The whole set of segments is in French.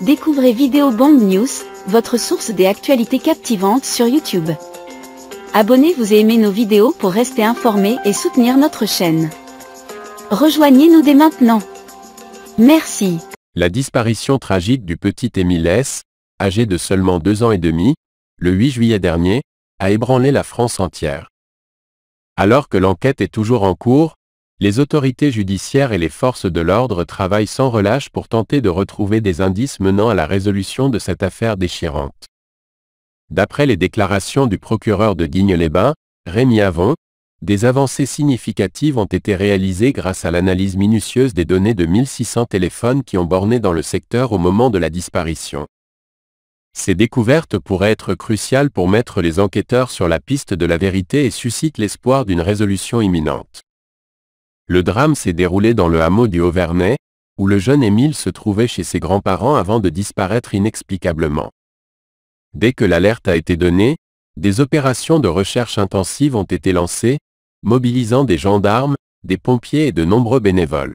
Découvrez Vidéo Bomb News, votre source des actualités captivantes sur YouTube. Abonnez-vous et aimez nos vidéos pour rester informé et soutenir notre chaîne. Rejoignez-nous dès maintenant. Merci. La disparition tragique du petit Émile S, âgé de seulement deux ans et demi, le 8 juillet dernier, a ébranlé la France entière. Alors que l'enquête est toujours en cours, les autorités judiciaires et les forces de l'ordre travaillent sans relâche pour tenter de retrouver des indices menant à la résolution de cette affaire déchirante. D'après les déclarations du procureur de Digne-les-Bains, Rémi Avon, des avancées significatives ont été réalisées grâce à l'analyse minutieuse des données de 1600 téléphones qui ont borné dans le secteur au moment de la disparition. Ces découvertes pourraient être cruciales pour mettre les enquêteurs sur la piste de la vérité et suscitent l'espoir d'une résolution imminente. Le drame s'est déroulé dans le hameau du Auvernais, où le jeune Émile se trouvait chez ses grands-parents avant de disparaître inexplicablement. Dès que l'alerte a été donnée, des opérations de recherche intensive ont été lancées, mobilisant des gendarmes, des pompiers et de nombreux bénévoles.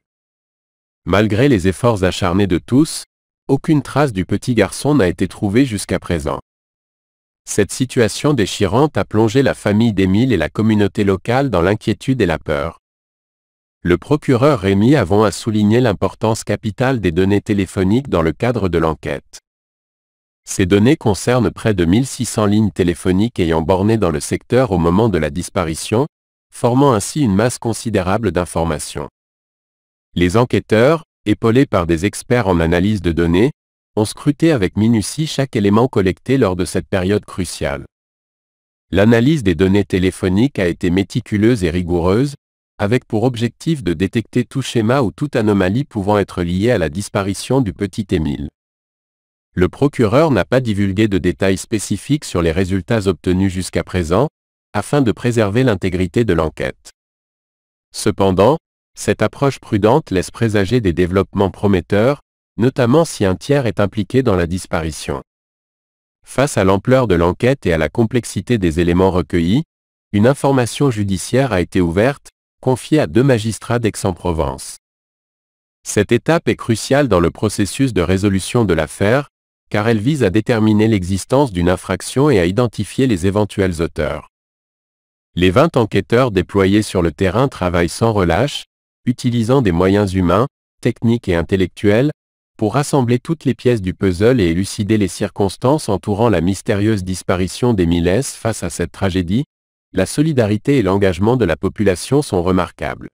Malgré les efforts acharnés de tous, aucune trace du petit garçon n'a été trouvée jusqu'à présent. Cette situation déchirante a plongé la famille d'Émile et la communauté locale dans l'inquiétude et la peur. Le procureur Rémy Avon a souligné l'importance capitale des données téléphoniques dans le cadre de l'enquête. Ces données concernent près de 1600 lignes téléphoniques ayant borné dans le secteur au moment de la disparition, formant ainsi une masse considérable d'informations. Les enquêteurs, épaulés par des experts en analyse de données, ont scruté avec minutie chaque élément collecté lors de cette période cruciale. L'analyse des données téléphoniques a été méticuleuse et rigoureuse, avec pour objectif de détecter tout schéma ou toute anomalie pouvant être liée à la disparition du petit Émile. Le procureur n'a pas divulgué de détails spécifiques sur les résultats obtenus jusqu'à présent, afin de préserver l'intégrité de l'enquête. Cependant, cette approche prudente laisse présager des développements prometteurs, notamment si un tiers est impliqué dans la disparition. Face à l'ampleur de l'enquête et à la complexité des éléments recueillis, une information judiciaire a été ouverte, confiée à deux magistrats d'Aix-en-Provence. Cette étape est cruciale dans le processus de résolution de l'affaire, car elle vise à déterminer l'existence d'une infraction et à identifier les éventuels auteurs. Les 20 enquêteurs déployés sur le terrain travaillent sans relâche, utilisant des moyens humains, techniques et intellectuels, pour rassembler toutes les pièces du puzzle et élucider les circonstances entourant la mystérieuse disparition des miles face à cette tragédie, la solidarité et l'engagement de la population sont remarquables.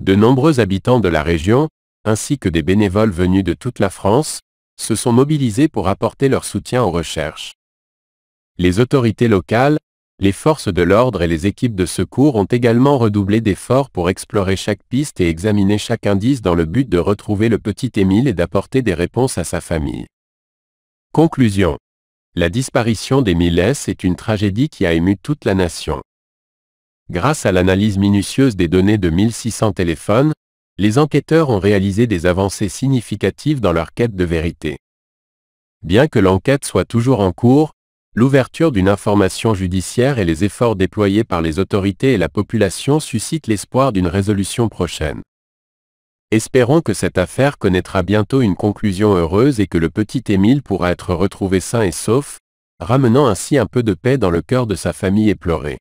De nombreux habitants de la région, ainsi que des bénévoles venus de toute la France, se sont mobilisés pour apporter leur soutien aux recherches. Les autorités locales, les forces de l'ordre et les équipes de secours ont également redoublé d'efforts pour explorer chaque piste et examiner chaque indice dans le but de retrouver le petit Émile et d'apporter des réponses à sa famille. Conclusion la disparition des S est une tragédie qui a ému toute la nation. Grâce à l'analyse minutieuse des données de 1600 téléphones, les enquêteurs ont réalisé des avancées significatives dans leur quête de vérité. Bien que l'enquête soit toujours en cours, l'ouverture d'une information judiciaire et les efforts déployés par les autorités et la population suscitent l'espoir d'une résolution prochaine. Espérons que cette affaire connaîtra bientôt une conclusion heureuse et que le petit Émile pourra être retrouvé sain et sauf, ramenant ainsi un peu de paix dans le cœur de sa famille éplorée.